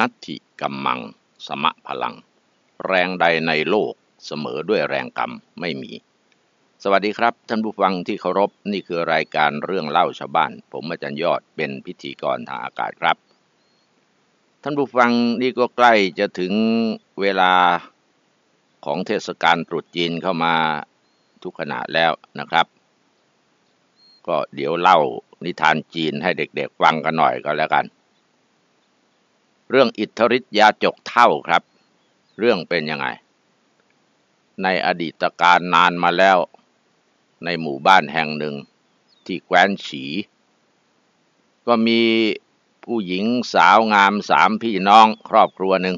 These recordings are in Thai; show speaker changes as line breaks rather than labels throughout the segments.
นัตถิกัมมังสมะพลัง แรงใดในโลกเสมอด้วยแรงกรรม ไม่มี สวัสดีครับ ท่านผู้ฟังที่เคารพนี่คือรายการเรื่องเล่าชาวบ้าน ผมอาจารย์ยอดเป็นพิธีกรทางอากาศครับ ท่านผู้ฟังนี่ก็ใกล้จะถึงเวลาของเทศกาลตรุษจีนเข้ามาทุกขณะแล้วนะครับ ก็เดี๋ยวเล่านิทานจีนให้เด็กๆฟังกันหน่อยก็แล้วกันเรื่องอิทธิฤทธิยาจกเท่าครับ เรื่องเป็นยังไง ในอดีตการนานมาแล้วในหมู่บ้านแห่งหนึ่งที่แคว้นฉี ก็มีผู้หญิงสาวงามสามพี่น้องครอบครัวหนึ่ง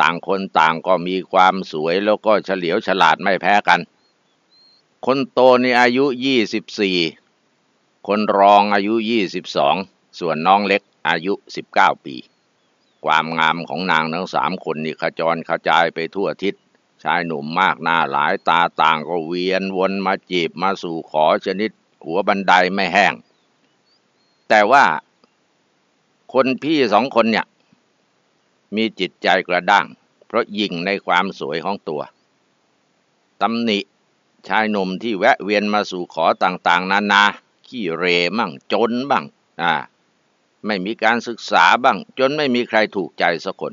ต่างคนต่างก็มีความสวยแล้วก็เฉลียวฉลาดไม่แพ้กัน คนโตนี่อายุยี่สิบสี่คนรองอายุยี่สิบสองส่วนน้องเล็กอายุ 19 ปีความงามของนางทั้งสามคนนี่ขจรขจายไปทั่วทิศ ชายหนุ่มมากหน้าหลายตาต่าง ก็เวียนวนมาจีบมาสู่ขอชนิดหัวบันไดไม่แห้ง แต่ว่าคนพี่สองคนเนี่ยมีจิตใจกระด้าง เพราะยิงในความสวยของตัวตำหนิชายหนุ่มที่แวะเวียนมาสู่ขอต่าง ๆนานาขี้เรมั่ง จนบ้าง อ่าไม่มีการศึกษาบ้าง จนไม่มีใครถูกใจสักคน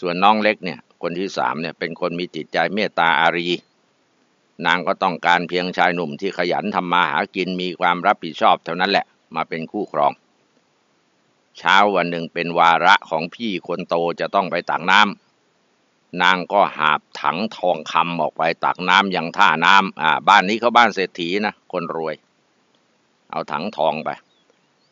ส่วนน้องเล็กเนี่ย คนที่สามเนี่ยเป็นคนมีจิตใจเมตตาอารีนางก็ต้องการเพียงชายหนุ่มที่ขยันทำมาหากินมีความรับผิดชอบเท่านั้นแหละ มาเป็นคู่ครอง เช้าวันหนึ่งเป็นวาระของพี่คนโตจะต้องไปตักน้ำนางก็หาบถังทองคำออกไปตักน้ำยังท่าน้ำอ่าบ้านนี้เขาบ้านเศรษฐีนะคนรวย เอาถังทองไป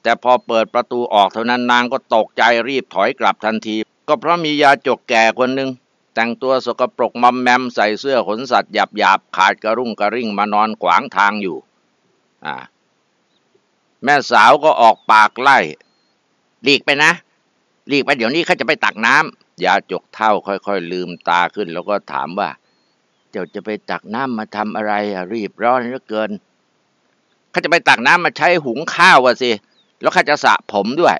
แต่พอเปิดประตูออกเท่านั้นนางก็ตกใจรีบถอยกลับทันที ก็เพราะมียาจกแก่คนหนึ่งแต่งตัวสกปรกมัมแมม ใส่เสื้อขนสัตว์หยาบหยาบขาดกระรุ่งกระริ่งมานอนขวางทางอยู่อ่าแม่สาวก็ออกปากไล่หลีกไปนะหลีกไปเดี๋ยวนี้ข้าจะไปตักน้ำยาจกเท่าค่อยๆลืมตาขึ้น แล้วก็ถามว่า เจ้าจะไปตักน้ำมาทำอะไรรีบร้อนเหลือเกินข้าจะไปตักน้ำมาใช้หุงข้าวว่ะสิแล้วข้าจะสระผมด้วย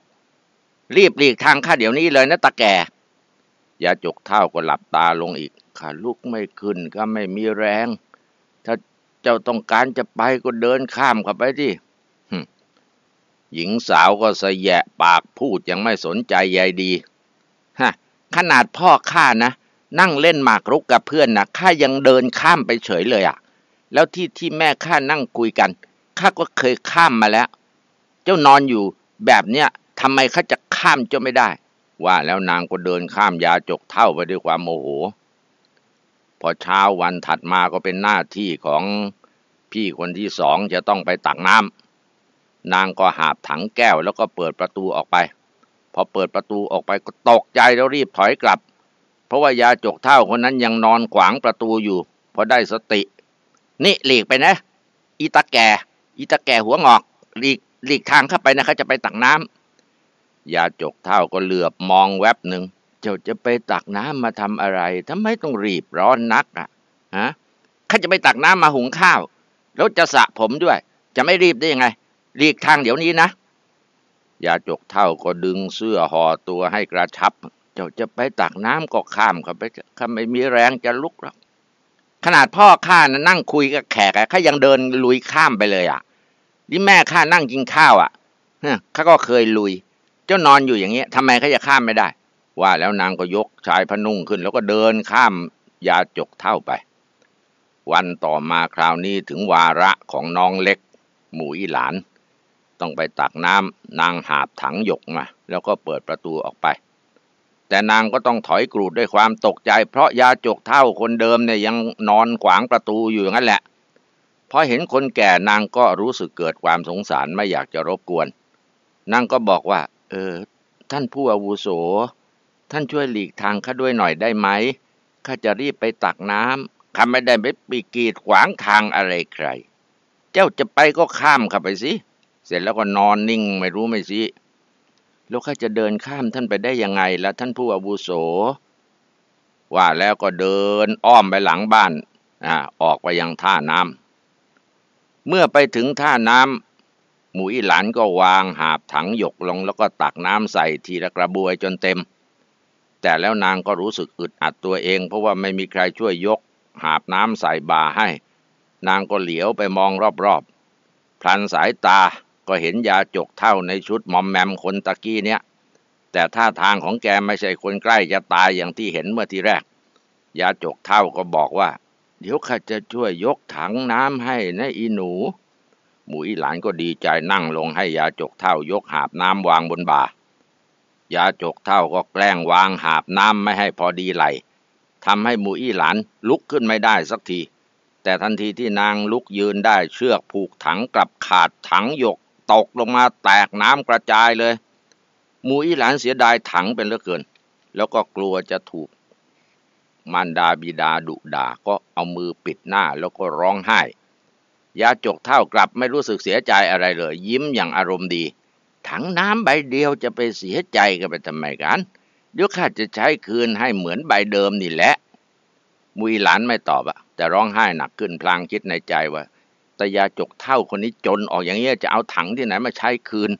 รีบหลีกทางข้าเดี๋ยวนี้เลยนะตาแกอยาจกเท่าก็หลับตาลงอีกข้าลุกไม่ขึ้นข้าไม่มีแรง ถ้าเจ้าต้องการจะไปก็เดินข้ามเข้าไปที่หญิงสาวก็สยะปากพูดยังไม่สนใจใยดีฮะขนาดพ่อข้านะนั่งเล่นหมากรุกกับเพื่อนนะข้ายังเดินข้ามไปเฉยเลยอะ่ะ แล้วที่ที่แม่ข้านั่งคุยกันข้าก็เคยข้ามมาแล้วเจ้านอนอยู่แบบเนี้ยทำไมเขาจะข้ามเจ้าไม่ได้ ว่าแล้วนางก็เดินข้ามยาจกเท่าไปด้วยความโมโห พอเช้าวันถัดมาก็เป็นหน้าที่ของพี่คนที่สองจะต้องไปตักน้ำ นางก็หาบถังแก้ว แล้วก็เปิดประตูออกไป พอเปิดประตูออกไปก็ตกใจแล้วรีบถอยกลับ เพราะว่ายาจกเท่าคนนั้นยังนอนขวางประตูอยู่ พอได้สตินี่หลีกไปนะอีตาแก่อีตาแก่หัวงอกหลีกหลีกทางเข้าไปนะครับจะไปตักน้ำยาจกเท่าก็เหลือบมองแวบหนึ่งเจ้าจะไปตักน้ำมาทำอะไร ทำไมต้องรีบร้อนนักอ่ะฮะข้าจะไปตักน้ำมาหุงข้าว แล้วจะสระผมด้วย จะไม่รีบได้ยังไงหลีกทางเดี๋ยวนี้นะยาจกเท่าก็ดึงเสื้อห่อตัวให้กระชับ เจ้าจะไปตักน้ำก็ข้ามเข้าไปข้าไม่มีแรงจะลุกหรอกขนาดพ่อข้านั่งคุยกับแขกข้ายังเดินลุยข้ามไปเลย อ่ะที่แม่ข้านั่งกินข้าวอะ่ะเข้าก็เคยลุย เจ้านอนอยู่อย่างเงี้ยทำไมเขาจะข้ามไม่ได้ ว่าแล้วนางก็ยกชายพนุ่งขึ้นแล้วก็เดินข้ามยาจกเท่าไป วันต่อมาคราวนี้ถึงวาระของน้องเล็ก หมูอีหลาน ต้องไปตักน้ำนางหาบถังหยกมาแล้วก็เปิดประตูออกไป แต่นางก็ต้องถอยกรูดด้วยความตกใจ เพราะยาจกเท่าคนเดิมเนี่ยยังนอนขวางประตูอยู่ยงนั้นแหละพอเห็นคนแก่นางก็รู้สึกเกิดความสงสารไม่อยากจะรบกวนนางก็บอกว่า เออ ท่านผู้อาวุโส ท่านช่วยหลีกทางข้าด้วยหน่อยได้ไหม ข้าจะรีบไปตักน้ำข้าไม่ได้ไปปีกีดขวางทางอะไรใคร เจ้าจะไปก็ข้ามข้าไปสิเสร็จแล้วก็นอนนิ่งไม่รู้ไม่สิแล้วข้าจะเดินข้ามท่านไปได้ยังไงละท่านผู้อาวุโส ว่าแล้วก็เดินอ้อมไปหลังบ้านอ่าออกไปยังท่าน้ำเมื่อไปถึงท่าน้ำหมูอีหลานก็วาง หาบถังหยกลง แล้วก็ตักน้ำใส่ทีละกระบวยจนเต็ม แต่แล้วนางก็รู้สึกอึดอัดตัวเองเพราะว่าไม่มีใครช่วยยก หาบน้ำใส่บาให้ นางก็เหลียวไปมองรอบ ๆ พลันสายตาก็เห็นยาจกเท่าในชุดมอมแมมคนตะกี้เนี้ยแต่ท่าทางของแกไม่ใช่คนใกล้ จะตายอย่างที่เห็นเมื่อทีแรกยาจกเท่าก็บอกว่าเดี๋ยวข้าจะช่วยยกถังน้ำให้นะอีหนู หมูอีหลานก็ดีใจนั่งลงให้ยาจกเท่ายกหาบน้ำวางบนบ่า ยาจกเท่าก็แกล้งวางหาบน้ำไม่ให้พอดีไหลทำให้หมูอีหลานลุกขึ้นไม่ได้สักที แต่ทันทีที่นางลุกยืนได้เชือกผูกถังกลับขาดถังยกตกลงมาแตกน้ำกระจายเลยหมูอีหลานเสียดายถังเป็นเหลือเกิน แล้วก็กลัวจะถูกมารดาบิดาดุด่าก็เอามือปิดหน้าแล้วก็ร้องไห้ยาจกเท่ากลับไม่รู้สึกเสียใจอะไรเลยยิ้มอย่างอารมณ์ดี ถังน้ำใบเดียวจะไปเสียใจกันไปทำไมกันเดี๋ยวข้าจะใช้คืนให้เหมือนใบเดิมนี่แหละ มุยหลานไม่ตอบอะแต่ร้องไห้หนักขึ้นพลางคิดในใจว่าตยาจกเท่าคนนี้จน ออกอย่างเงี้ยจะเอาถังที่ไหนมาใช้คืน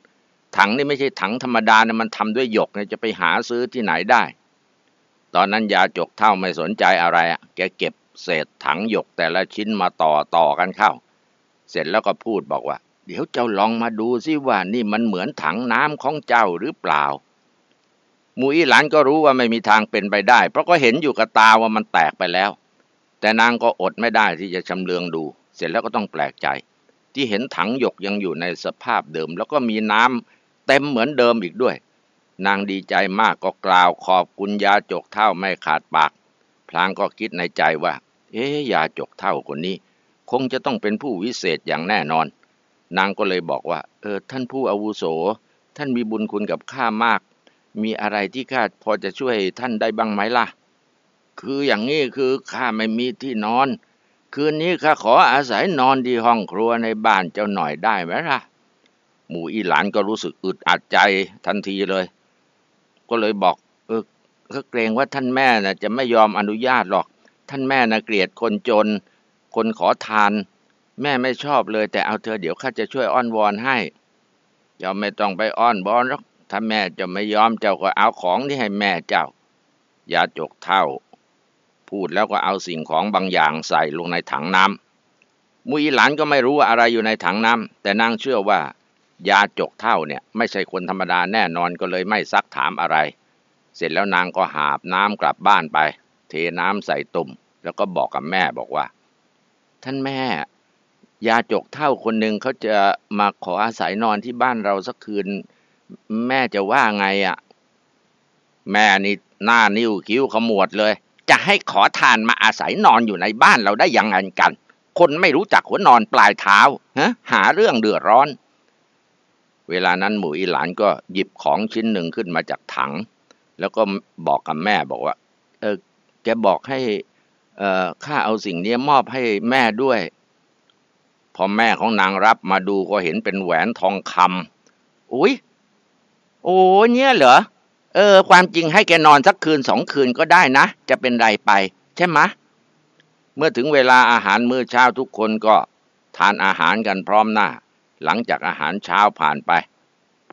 ถังนี่ไม่ใช่ถังธรรมดานะมันทำด้วยหยกเนะจะไปหาซื้อที่ไหนได้ตอนนั้นยาจกเท่าไม่สนใจอะไรอ่ะแกเก็บเศษถังหยกแต่ละชิ้นมาต่อต่อกันเข้า เสร็จแล้วก็พูดบอกว่าเดี๋ยวเจ้าลองมาดูสิว่านี่มันเหมือนถังน้ำของเจ้าหรือเปล่ามูอีหลานก็รู้ว่าไม่มีทางเป็นไปได้ เพราะก็เห็นอยู่กับตาว่ามันแตกไปแล้ว แต่นางก็อดไม่ได้ที่จะชำเลืองดู เสร็จแล้วก็ต้องแปลกใจ ที่เห็นถังหยกยังอยู่ในสภาพเดิมแล้วก็มีน้ำเต็มเหมือนเดิมอีกด้วยนางดีใจมากก็กล่าวขอบคุณยาจกเท่าไม่ขาดปาก พลางก็คิดในใจว่า เอ๊ยาจกเท่าคนนี้ คงจะต้องเป็นผู้วิเศษอย่างแน่นอน นางก็เลยบอกว่า เออ ท่านผู้อาวุโส ท่านมีบุญคุณกับข้ามาก มีอะไรที่ข้าพอจะช่วยท่านได้บ้างไหมล่ะ คืออย่างนี้คือข้าไม่มีที่นอน คืนนี้ข้าขออาศัยนอนที่ห้องครัวในบ้านเจ้าหน่อยได้ไหมล่ะ หมู่อีหลานก็รู้สึกอึดอัดใจทันทีเลยก็เลยบอกเออเขาเกรงว่าท่านแม่นะจะไม่ยอมอนุญาตหรอก ท่านแม่นะเกลียดคนจน คนขอทานแม่ไม่ชอบเลย แต่เอาเธอเดี๋ยวข้าจะช่วยอ้อนวอนให้ยอมไม่ต้องไปอ้อนบอนหรอกถ้าแม่จะไม่ยอมเจ้าก็เอาของที่ให้แม่เจ้ายาจกเท่า พูดแล้วก็เอาสิ่งของบางอย่างใส่ลงในถังน้ำมุยหลานก็ไม่รู้ว่าอะไรอยู่ในถังน้ำแต่นางเชื่อว่ายาจกเท่าเนี่ยไม่ใช่คนธรรมดาแน่นอนก็เลยไม่ซักถามอะไร เสร็จแล้วนางก็หาบน้ำกลับบ้านไป เทน้ำใส่ตุ่ม แล้วก็บอกกับแม่บอกว่า ท่านแม่ ยาจกเท่าคนหนึ่งเขาจะมาขออาศัยนอนที่บ้านเราสักคืน แม่จะว่าไงอะ่ะแม่นี่หน้านิ้วคิ้วขมวดเลย จะให้ขอทานมาอาศัยนอนอยู่ในบ้านเราได้ยังไงกัน คนไม่รู้จักหัวนอนปลายเท้าฮะ หาเรื่องเดือดร้อนเวลานั้นหมูอีหลานก็หยิบของชิ้นหนึ่งขึ้นมาจากถัง แล้วก็บอกกับแม่บอกว่า เออแกบอกให้ เออข้าเอาสิ่งนี้มอบให้แม่ด้วยพอแม่ของนางรับมาดูก็เห็นเป็นแหวนทองคำอุ้ยโอ้เนี่ย เหรอเออ ความจริงให้แกนอนสักคืนสองคืนก็ได้นะจะเป็นไรไป ใช่ไหมเมื่อถึงเวลาอาหารมื้อเช้าทุกคนก็ทานอาหารกันพร้อมหน้าหลังจากอาหารเช้าผ่านไป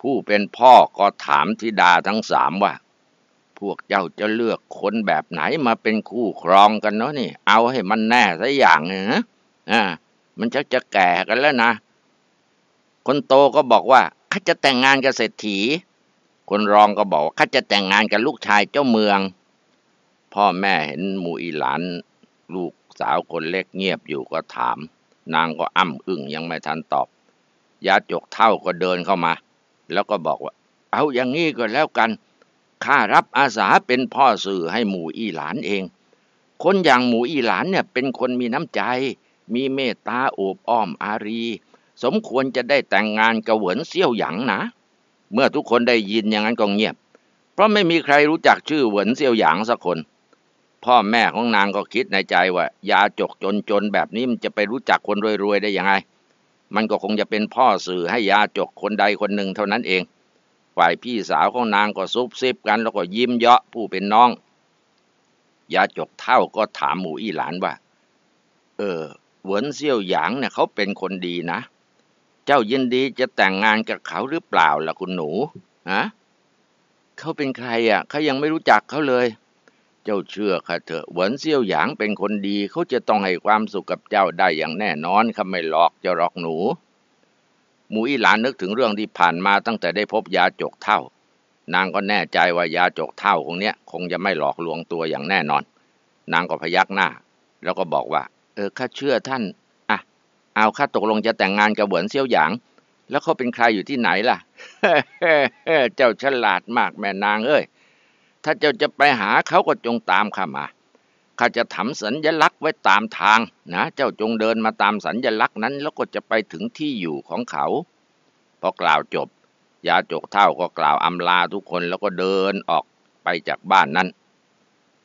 ผู้เป็นพ่อก็ถามธิดาทั้งสามว่า พวกเจ้าจะเลือกคนแบบไหนมาเป็นคู่ครองกันเนาะนี่ เอาให้มันแน่สักอย่างนะอ่ามันชักจะแก่กันแล้วนะ คนโตก็บอกว่าข้าจะแต่งงานกับเศรษฐี คนรองก็บอกข้าจะแต่งงานกับลูกชายเจ้าเมือง พ่อแม่เห็นมูอีหลานลูกสาวคนเล็กเงียบอยู่ก็ถาม นางก็อ้ำอึ้งยังไม่ทันตอบยาจกเท่าก็เดินเข้ามา แล้วก็บอกว่า เอาอย่างนี้ก็แล้วกัน ข้ารับอาสาเป็นพ่อสื่อให้หมู่อีหลานเอง คนอย่างหมู่อีหลานเนี่ยเป็นคนมีน้ำใจ มีเมตตาโอบอ้อมอารี สมควรจะได้แต่งงานกระเหวินเซี่ยวหยางนะ เมื่อทุกคนได้ยินอย่างนั้นก็เงียบ เพราะไม่มีใครรู้จักชื่อเหวินเซี่ยวหยางสักคน พ่อแม่ของนางก็คิดในใจว่า ยาจกจนๆแบบนี้มันจะไปรู้จักคนรวยๆได้ยังไงมันก็คงจะเป็นพ่อสื่อให้ยาจกคนใดคนหนึ่งเท่านั้นเอง ฝ่ายพี่สาวของนางก็ซุบซิบกันแล้วก็ยิ้มเยาะผู้เป็นน้อง ยาจกเท่าก็ถามหมู่อี้หลานว่า เออ เหวินเซี่ยวหยางเนี่ยเขาเป็นคนดีนะ เจ้ายินดีจะแต่งงานกับเขาหรือเปล่าล่ะคุณหนู ฮะ เขาเป็นใคร อ่ะ เขายังไม่รู้จักเขาเลยเจ้าเชื่อข้าเถอะหวนเซี่ยวหยางเป็นคนดี เขาจะต้องให้ความสุขกับเจ้าได้อย่างแน่นอนข้าไม่หลอก จะหลอกหนู หมูอี้หลานนึกถึงเรื่องที่ผ่านมาตั้งแต่ได้พบยาจกเท่า นางก็แน่ใจว่ายาจกเท่าของเนี้ยคงจะไม่หลอกลวงตัวอย่างแน่นอน นางก็พยักหน้า แล้วก็บอกว่า เออข้าเชื่อท่าน อ่ะ เอาข้าตกลงจะแต่งงานกับหวนเซี่ยวหยาง แล้วเขาเป็นใครอยู่ที่ไหนล่ะ เจ้าฉลาดมากแม่นางเอ้ยถ้าเจ้าจะไปหาเขาก็จงตามข้ามาข้าจะทำสัญญลักษณ์ไว้ตามทางนะ เจ้าจงเดินมาตามสัญญลักษณ์นั้น แล้วก็จะไปถึงที่อยู่ของเขาพอกล่าวจบยาจกเท่าก็กล่าวอำลาทุกคนแล้วก็เดินออกไปจากบ้านนั้น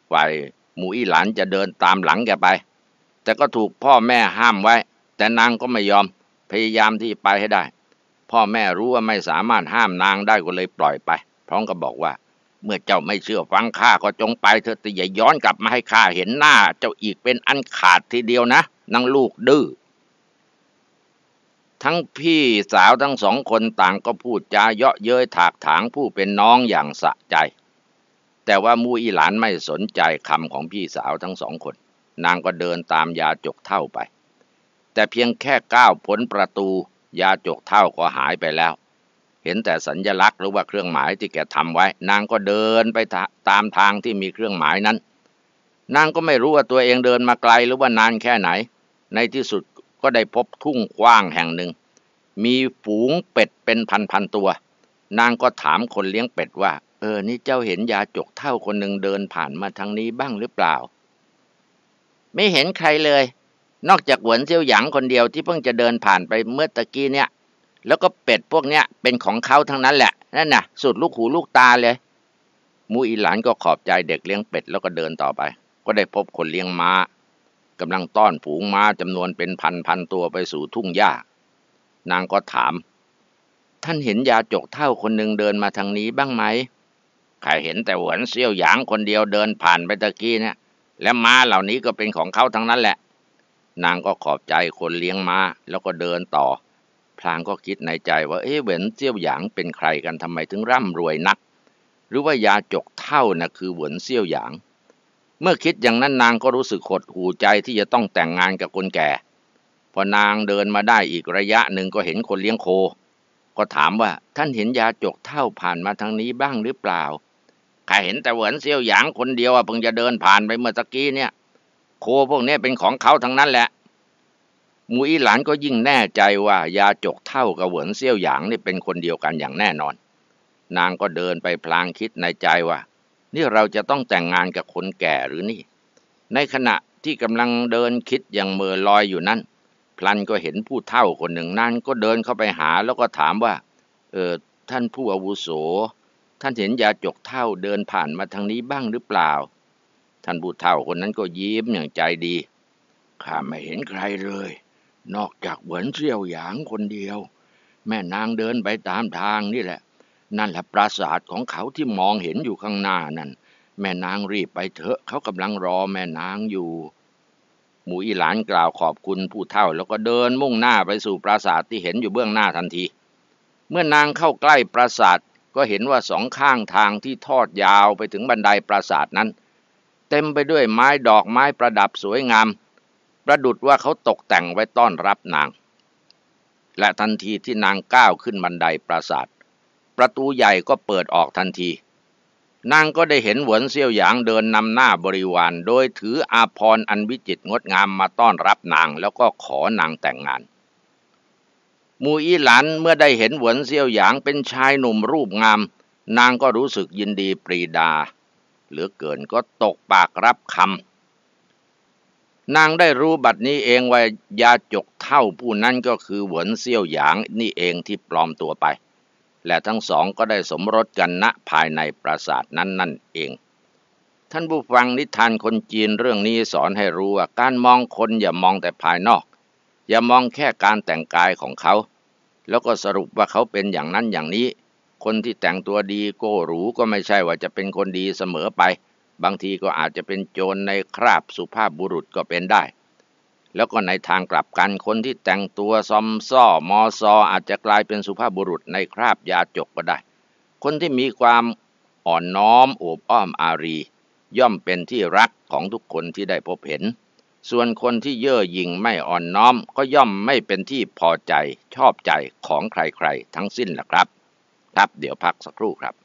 ไปหมูอีหลานจะเดินตามหลังแกไป แต่ก็ถูกพ่อแม่ห้ามไว้ แต่นางก็ไม่ยอม พยายามที่ไปให้ได้ พ่อแม่รู้ว่าไม่สามารถห้ามนางได้ก็เลยปล่อยไปพร้อมกับบอกว่าเมื่อเจ้าไม่เชื่อฟังข้าก็จงไปเถอะแต่อย่าย้อนกลับมาให้ข้าเห็นหน้า เจ้าอีกเป็นอันขาดทีเดียวนะนางลูกดื้อทั้งพี่สาวทั้งสองคนต่างก็พูดจาเยาะเย้ยถากถางผู้เป็นน้องอย่างสะใจ แต่ว่ามูอีหลานไม่สนใจคำของพี่สาวทั้งสองคน นางก็เดินตามยาจกเท่าไป แต่เพียงแค่ก้าวพ้นประตู ยาจกเท่าก็หายไปแล้วเห็นแต่สัญญลักษณ์หรือว่าเครื่องหมายที่แกทำไว้ นางก็เดินไปตามทางที่มีเครื่องหมายนั้น นางก็ไม่รู้ว่าตัวเองเดินมาไกล หรือว่านานแค่ไหน ในที่สุดก็ได้พบทุ่งกว้างแห่งหนึ่ง มีฝูงเป็ดเป็นพันๆตัว นางก็ถามคนเลี้ยงเป็ดว่า เออนี่เจ้าเห็นยาจกเท่าคนหนึ่งเดินผ่านมาทางนี้บ้างหรือเปล่า ไม่เห็นใครเลย นอกจากหวนเซียวหยางคนเดียวที่เพิ่งจะเดินผ่านไปเมื่อตะกี้เนี่ยแล้วก็เป็ดพวกเนี้ยเป็นของเขาทั้งนั้นแหละนั่นน่ะสุดลูกหูลูกตาเลยมูอีหลานก็ขอบใจเด็กเลี้ยงเป็ดแล้วก็เดินต่อไป ก็ได้พบคนเลี้ยงม้ากำลังต้อนผูงม้าจำนวนเป็นพันพันตัวไปสู่ทุ่งหญ้า นางก็ถาม ท่านเห็นยาจกเท่าคนหนึ่งเดินมาทางนี้บ้างไหมใครเห็นแต่หวนเซี่ยวหยางคนเดียวเดินผ่านไปตะกี้เนะี่ย และม้าเหล่านี้ก็เป็นของเขาทั้งนั้นแหละ นางก็ขอบใจคนเลี้ยงม้าแล้วก็เดินต่อพลางก็คิดในใจว่าเอ๊ะเหวินเซี่ยวหยางเป็นใครกันทำไมถึงร่ำรวยนัก หรือว่ายาจกเท่านะคือเหวินเซี่ยวหยาง เมื่อคิดอย่างนั้นนางก็รู้สึกขดหูใจที่จะต้องแต่งงานกับคนแก่ พอนางเดินมาได้อีกระยะหนึ่งก็เห็นคนเลี้ยงโค ก็ถามว่าท่านเห็นยาจกเท่าผ่านมาทางนี้บ้างหรือเปล่าข้าเห็นแต่เหวินเซี่ยวหยางคนเดียวอ่ะเพิ่งจะเดินผ่านไปเมื่อตะกี้เนี่ย โคพวกนี้เป็นของเขาทั้งนั้นแหละมูอีหลานก็ยิ่งแน่ใจว่ายาจกเท่ากับเหวินเซี่ยวหยางนี่เป็นคนเดียวกันอย่างแน่นอน นางก็เดินไปพลางคิดในใจว่า นี่เราจะต้องแต่งงานกับคนแก่หรือนี่ ในขณะที่กำลังเดินคิดอย่างเมื่อลอยอยู่นั้นพลันก็เห็นผู้เท่าคนหนึ่งนั่นก็เดินเข้าไปหาแล้วก็ถามว่า เออท่านผู้อาวุโส ท่านเห็นยาจกเท่าเดินผ่านมาทางนี้บ้างหรือเปล่า ท่านผู้เท่าคนนั้นก็ยิ้มอย่างใจดี ข้าไม่เห็นใครเลยนอกจากเหวินเซี่ยวหยางคนเดียว แม่นางเดินไปตามทางนี่แหละ นั่นแหละปราสาทของเขาที่มองเห็นอยู่ข้างหน้านั่นแม่นางรีบไปเถอะ เขากำลังรอแม่นางอยู่ หมูอีหลานกล่าวขอบคุณผู้เฒ่าแล้วก็เดินมุ่งหน้าไปสู่ปราสาทที่เห็นอยู่เบื้องหน้าทันที เมื่อนางเข้าใกล้ปราสาท ก็เห็นว่าสองข้างทางที่ทอดยาวไปถึงบันไดปราสาทนั้น เต็มไปด้วยไม้ดอกไม้ประดับสวยงามประดุดว่าเขาตกแต่งไว้ต้อนรับนาง และทันทีที่นางก้าวขึ้นบันไดปราสาท ประตูใหญ่ก็เปิดออกทันที นางก็ได้เห็นหวนเซี่ยวหยางเดินนำหน้าบริวาร โดยถืออาพรอันวิจิตรงดงามมาต้อนรับนางแล้วก็ขอนางแต่งงาน มูอีหลันเมื่อได้เห็นหวนเซี่ยวหยางเป็นชายหนุ่มรูปงาม นางก็รู้สึกยินดีปรีดาเหลือเกินก็ตกปากรับคำนางได้รู้บัดนี้เองว่ายาจกเท่าผู้นั้นก็คือ หวนเซี่ยวหยางนี่เองที่ปลอมตัวไป และทั้งสองก็ได้สมรสกันณภายในปราสาทนั้นนั่นเอง ท่านผู้ฟังนิทานคนจีนเรื่องนี้สอนให้รู้ว่า การมองคนอย่ามองแต่ภายนอก อย่ามองแค่การแต่งกายของเขา แล้วก็สรุปว่าเขาเป็นอย่างนั้นอย่างนี้ คนที่แต่งตัวดีโก้หรูก็ไม่ใช่ว่าจะเป็นคนดีเสมอไปบางทีก็อาจจะเป็นโจรในคราบสุภาพบุรุษก็เป็นได้ แล้วก็ในทางกลับกันคนที่แต่งตัวซอมซ่อมอซออาจจะกลายเป็นสุภาพบุรุษในคราบยาจกก็ได้ คนที่มีความอ่อนน้อมโอบอ้อมอารี ย่อมเป็นที่รักของทุกคนที่ได้พบเห็น ส่วนคนที่เย่อหยิ่งไม่อ่อนน้อม ก็ย่อมไม่เป็นที่พอใจชอบใจของใครๆ ทั้งสิ้นล่ะครับ ครับเดี๋ยวพักสักครู่ครับ